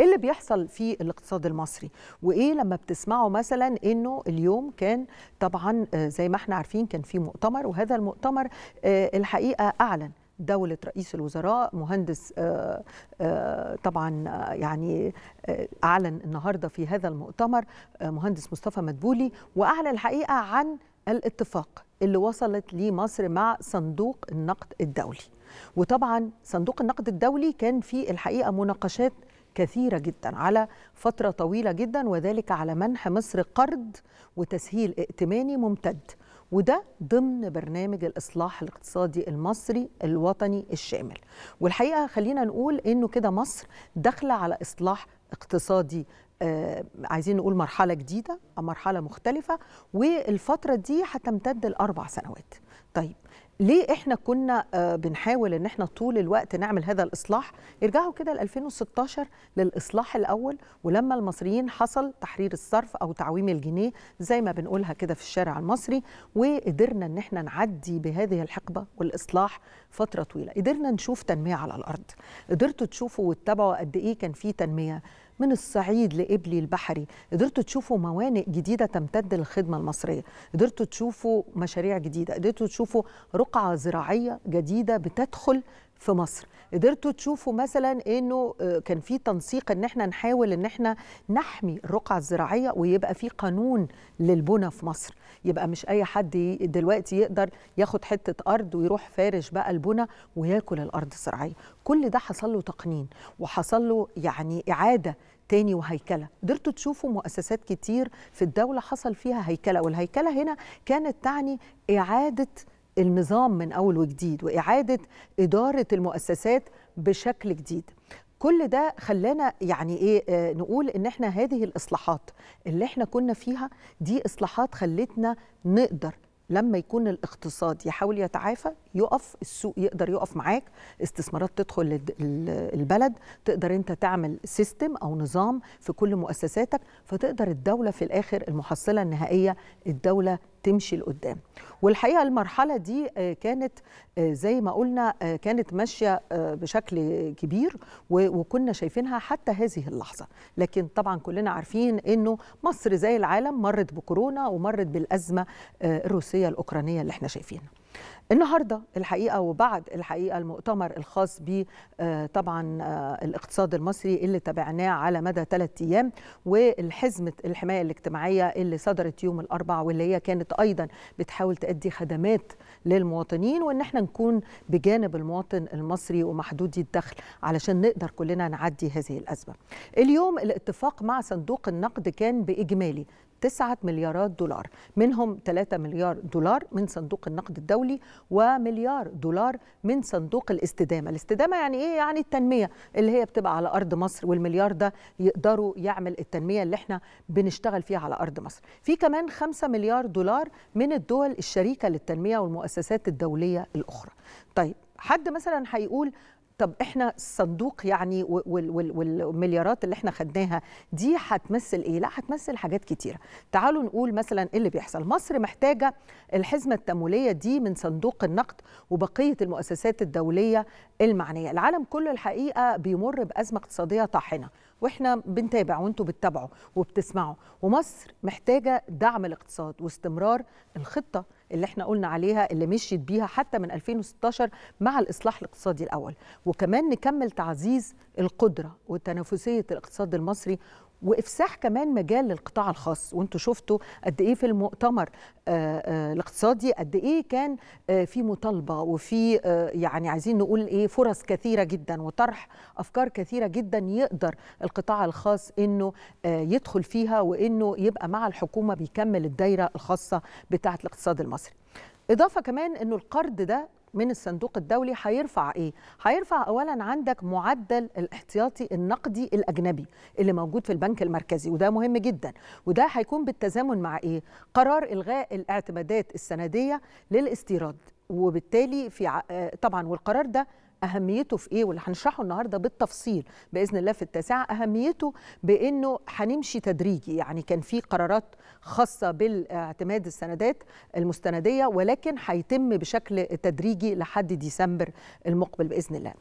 ايه اللي بيحصل في الاقتصاد المصري وايه لما بتسمعوا مثلا انه اليوم كان طبعا آه، زي ما احنا عارفين كان في مؤتمر وهذا المؤتمر آه، الحقيقه اعلن دولة رئيس الوزراء مهندس آه، طبعا يعني أعلن النهاردة في هذا المؤتمر مهندس مصطفى مدبولي وأعلن الحقيقة عن الاتفاق اللي وصلت ليه مصر مع صندوق النقد الدولي وطبعا صندوق النقد الدولي كان في الحقيقة مناقشات كثيرة جدا على فترة طويلة جدا وذلك على منح مصر قرض وتسهيل ائتماني ممتد وده ضمن برنامج الإصلاح الاقتصادي المصري الوطني الشامل والحقيقة خلينا نقول إنه كده مصر داخلة على إصلاح اقتصادي آه عايزين نقول مرحلة جديدة أو مرحلة مختلفة والفترة دي هتمتد لأربع سنوات طيب ليه احنا كنا آه، بنحاول ان احنا طول الوقت نعمل هذا الاصلاح ارجعوا كده ل 2016 للاصلاح الاول ولما المصريين حصل تحرير الصرف او تعويم الجنيه زي ما بنقولها كده في الشارع المصري وقدرنا ان احنا نعدي بهذه الحقبه والاصلاح فتره طويله قدرنا نشوف تنميه على الارض قدرتوا تشوفوا وتتابعوا قد ايه كان في تنميه من الصعيد لإبلي البحري قدرتوا تشوفوا موانئ جديده تمتد للخدمه المصريه قدرتوا تشوفوا مشاريع جديده قدرتوا تشوفوا رقعه زراعيه جديده بتدخل في مصر قدرتوا تشوفوا مثلا انه آه، كان في تنسيق ان احنا نحاول ان احنا نحمي الرقعه الزراعيه ويبقى في قانون للبنى في مصر يبقى مش اي حد دلوقتي يقدر ياخد حته ارض ويروح فارش بقى البنى وياكل الارض الزراعيه كل ده حصل له تقنين وحصل له يعني اعاده تاني وهيكله قدرتوا تشوفوا مؤسسات كتير في الدوله حصل فيها هيكله والهيكله هنا كانت تعني اعاده النظام من اول وجديد واعاده اداره المؤسسات بشكل جديد كل ده خلانا يعني ايه آه، نقول ان احنا هذه الاصلاحات اللي احنا كنا فيها دي اصلاحات خلتنا نقدر لما يكون الاقتصاد يحاول يتعافى يقف السوق يقدر يقف معاك استثمارات تدخل البلد تقدر انت تعمل سيستم او نظام في كل مؤسساتك فتقدر الدوله في الاخر المحصله النهائيه الدوله تمشي لقدام والحقيقه المرحله دي آه، كانت آه، زي ما قلنا آه، كانت ماشيه بشكل كبير وكنا شايفينها حتى هذه اللحظه لكن طبعا كلنا عارفين انه مصر زي العالم مرت بكورونا ومرت بالازمه الروسيه الاوكرانيه اللي احنا شايفينها النهارده الحقيقه وبعد الحقيقه المؤتمر الخاص ب آه، طبعا آه، الاقتصاد المصري اللي تابعناه على مدى ثلاث ايام والحزمه الحمايه الاجتماعيه اللي صدرت يوم الاربعاء واللي هي كانت ايضا بتحاول تأدي خدمات للمواطنين وان احنا نكون بجانب المواطن المصري ومحدودي الدخل علشان نقدر كلنا نعدي هذه الازمه. اليوم الاتفاق مع صندوق النقد كان باجمالي 9 مليارات دولار منهم 3 مليار دولار من صندوق النقد الدولي ومليار دولار من صندوق الاستدامة الاستدامة يعني إيه؟ يعني التنمية اللي هي بتبقى على أرض مصر والمليار ده يقدروا يعمل التنمية اللي احنا بنشتغل فيها على أرض مصر في كمان 5 مليار دولار من الدول الشريكة للتنمية والمؤسسات الدولية الأخرى طيب حد مثلا هيقول طب احنا الصندوق يعني والمليارات اللي احنا خدناها دي هتمثل ايه؟ لا هتمثل حاجات كتيره. تعالوا نقول مثلا ايه اللي بيحصل، مصر محتاجه الحزمه التمويليه دي من صندوق النقد وبقيه المؤسسات الدوليه المعنيه، العالم كله الحقيقه بيمر بازمه اقتصاديه طاحنه. واحنا بنتابع وانتم بتتابعوا وبتسمعوا ومصر محتاجه دعم الاقتصاد واستمرار الخطه اللي احنا قلنا عليها اللي مشيت بيها حتى من 2016 مع الاصلاح الاقتصادي الاول وكمان نكمل تعزيز القدره وتنافسيه الاقتصاد المصري وافساح كمان مجال للقطاع الخاص وانتوا شفتوا قد ايه في المؤتمر آه، آه، الاقتصادي قد ايه كان آه، في مطالبه وفي يعني عايزين نقول ايه فرص كثيره جدا وطرح افكار كثيره جدا يقدر القطاع الخاص انه يدخل فيها وانه يبقى مع الحكومه بيكمل الدايره الخاصه بتاعه الاقتصاد المصري. اضافه كمان انه القرض ده من الصندوق الدولي هيرفع ايه؟ هيرفع اولا عندك معدل الاحتياطي النقدي الاجنبي اللي موجود في البنك المركزي وده مهم جدا وده هيكون بالتزامن مع ايه؟ قرار الغاء الاعتمادات السنديه للاستيراد وبالتالي في آه، طبعا والقرار ده اهميته في ايه واللي هنشرحه النهارده بالتفصيل باذن الله في التاسعه اهميته بانه هنمشي تدريجي يعني كان في قرارات خاصه بالاعتماد السندات المستنديه ولكن هيتم بشكل تدريجي لحد ديسمبر المقبل باذن الله